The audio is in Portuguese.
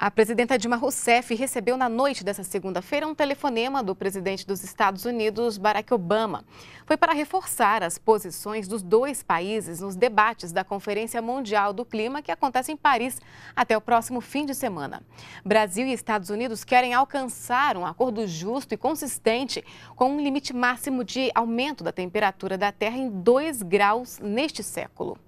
A presidenta Dilma Rousseff recebeu na noite dessa segunda-feira um telefonema do presidente dos Estados Unidos, Barack Obama. Foi para reforçar as posições dos dois países nos debates da Conferência Mundial do Clima, que acontece em Paris até o próximo fim de semana. Brasil e Estados Unidos querem alcançar um acordo justo e consistente com um limite máximo de aumento da temperatura da Terra em 2 graus neste século.